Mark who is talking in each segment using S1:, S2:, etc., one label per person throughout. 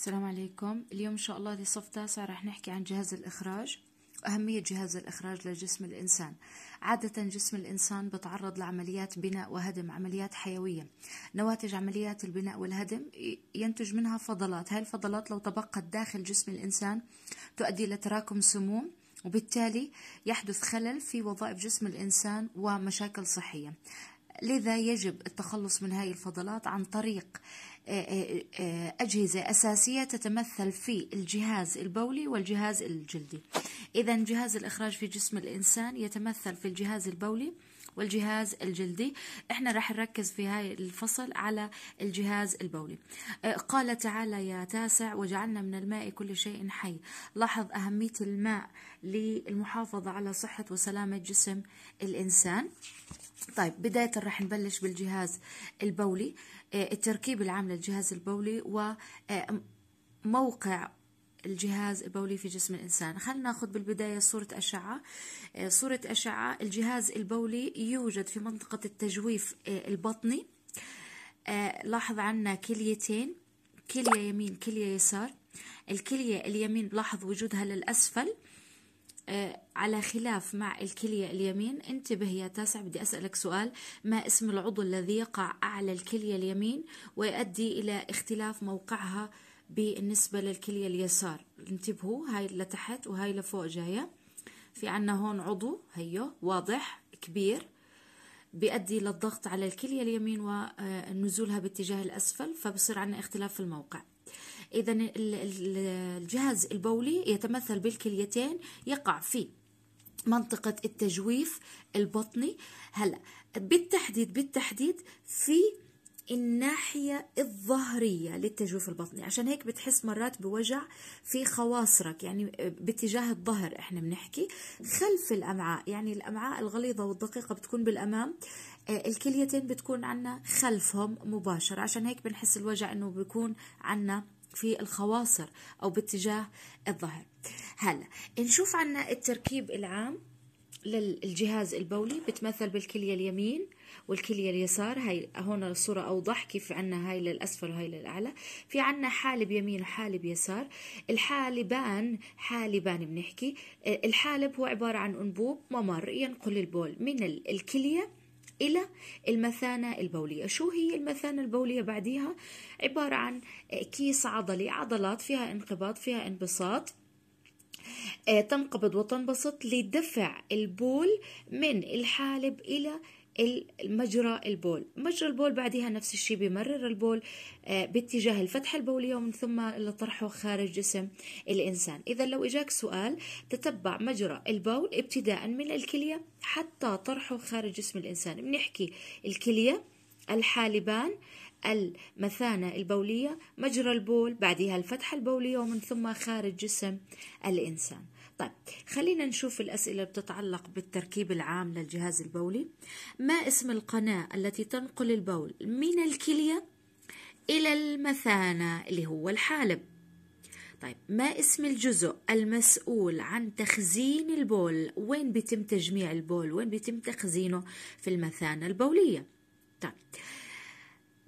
S1: السلام عليكم اليوم ان شاء الله لصف تاسع رح نحكي عن جهاز الاخراج وأهمية جهاز الإخراج لجسم الإنسان عادة جسم الإنسان بتعرض لعمليات بناء وهدم عمليات حيوية نواتج عمليات البناء والهدم ينتج منها فضلات هاي الفضلات لو تبقت داخل جسم الإنسان تؤدي إلى تراكم سموم وبالتالي يحدث خلل في وظائف جسم الإنسان ومشاكل صحية لذا يجب التخلص من هاي الفضلات عن طريق آه، آه، آه، أجهزة أساسية تتمثل في الجهاز البولي والجهاز الجلدي إذا جهاز الإخراج في جسم الإنسان يتمثل في الجهاز البولي والجهاز الجلدي احنا راح نركز في هاي الفصل على الجهاز البولي آه، قال تعالى يا تاسع وجعلنا من الماء كل شيء حي لاحظ أهمية الماء للمحافظة على صحة وسلامة جسم الإنسان طيب بداية راح نبلش بالجهاز البولي آه، التركيب العام للجهاز البولي و آه، موقع الجهاز البولي في جسم الإنسان خلينا ناخذ بالبداية صورة أشعة آه، صورة أشعة الجهاز البولي يوجد في منطقة التجويف آه، البطني آه، لاحظ عنا كليتين كلية يمين كلية يسار الكلية اليمين لاحظ وجودها للأسفل على خلاف مع الكلية اليمين انتبه يا تاسع بدي أسألك سؤال ما اسم العضو الذي يقع أعلى الكلية اليمين ويؤدي إلى اختلاف موقعها بالنسبة للكلية اليسار انتبهوا هاي لتحت وهاي لفوق جاية في عنا هون عضو هيو واضح كبير بيؤدي للضغط على الكلية اليمين ونزولها باتجاه الأسفل فبصير عنا اختلاف في الموقع إذا الجهاز البولي يتمثل بالكليتين يقع في منطقة التجويف البطني هلا بالتحديد بالتحديد في الناحية الظهرية للتجويف البطني عشان هيك بتحس مرات بوجع في خواصرك يعني باتجاه الظهر احنا بنحكي خلف الأمعاء يعني الأمعاء الغليظة والدقيقة بتكون بالأمام آه، الكليتين بتكون عنا خلفهم مباشرة عشان هيك بنحس الوجع انه بيكون عنا في الخواصر او باتجاه الظهر هلا نشوف عنا التركيب العام للجهاز البولي بتمثل بالكلية اليمين والكلية اليسار هاي هون الصورة أوضح كيف عنا هاي للأسفل وهاي للأعلى في عنا حالب يمين وحالب يسار الحالبان حالبان بنحكي الحالب هو عبارة عن أنبوب ممر ينقل البول من الكلية إلى المثانة البولية شو هي المثانة البولية بعديها؟ عبارة عن كيس عضلي عضلات فيها انقباض فيها انبساط آه، تنقبض وتنبسط لدفع البول من الحالب إلى المجرى البول مجرى البول بعدها نفس الشيء بمرر البول آه، باتجاه الفتحة البولية ومن ثم لطرحه خارج جسم الإنسان إذا لو إجاك سؤال تتبع مجرى البول ابتداء من الكلية حتى طرحه خارج جسم الإنسان بنحكي الكلية الحالبان المثانة البولية مجرى البول بعدها الفتحة البولية ومن ثم خارج جسم الإنسان طيب خلينا نشوف الأسئلة بتتعلق بالتركيب العام للجهاز البولي ما اسم القناة التي تنقل البول من الكلية إلى المثانة اللي هو الحالب طيب ما اسم الجزء المسؤول عن تخزين البول وين بيتم تجميع البول وين بيتم تخزينه في المثانة البولية طيب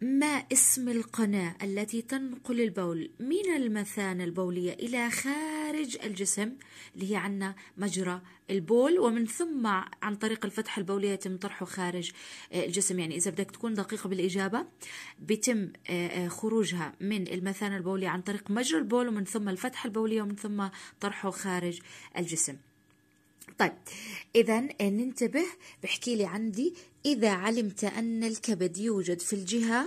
S1: ما اسم القناة التي تنقل البول من المثانة البولية إلى خارج الجسم اللي هي عنا مجرى البول ومن ثم عن طريق الفتحة البولية يتم طرحه خارج آه، الجسم يعني إذا بدك تكون دقيقة بالإجابة بيتم آه، آه، خروجها من المثانة البولية عن طريق مجرى البول ومن ثم الفتحة البولية ومن ثم طرحه خارج الجسم طيب إذا ننتبه بحكي لي عندي إذا علمت أن الكبد يوجد في الجهة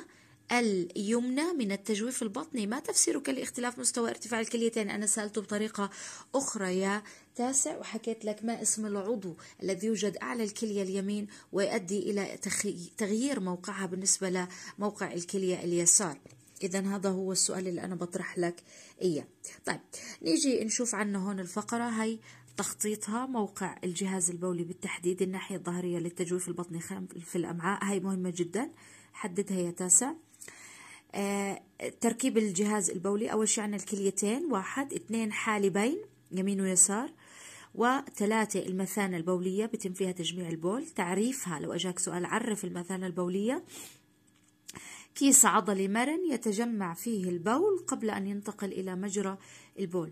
S1: اليمنى من التجويف البطني ما تفسيرك لاختلاف مستوى ارتفاع الكليتين أنا سألته بطريقة أخرى يا تاسع وحكيت لك ما اسم العضو الذي يوجد أعلى الكلية اليمين ويؤدي إلى تغيير موقعها بالنسبة لموقع الكلية اليسار إذا هذا هو السؤال اللي أنا بطرح لك إياه طيب نيجي نشوف عنه هون الفقرة هاي تخطيطها موقع الجهاز البولي بالتحديد الناحية الظهرية للتجويف البطني في الأمعاء هاي مهمة جدا حددها يا تاسع آه، تركيب الجهاز البولي أول شيء عندنا الكليتين واحد اثنين حالبين يمين ويسار وثلاثة المثانة البولية بتم فيها تجميع البول تعريفها لو أجاك سؤال عرف المثانة البولية كيس عضلي مرن يتجمع فيه البول قبل أن ينتقل إلى مجرى البول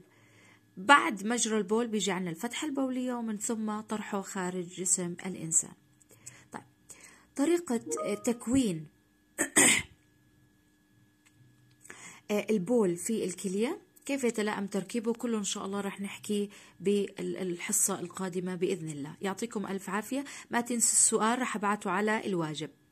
S1: بعد مجرى البول بيجي عندنا الفتحة البولية ومن ثم طرحه خارج جسم الإنسان طيب طريقة آه، تكوين آه، البول في الكلية كيف يتلائم تركيبه كله إن شاء الله رح نحكي بالحصة القادمة بإذن الله يعطيكم ألف عافية ما تنسوا السؤال رح أبعته على الواجب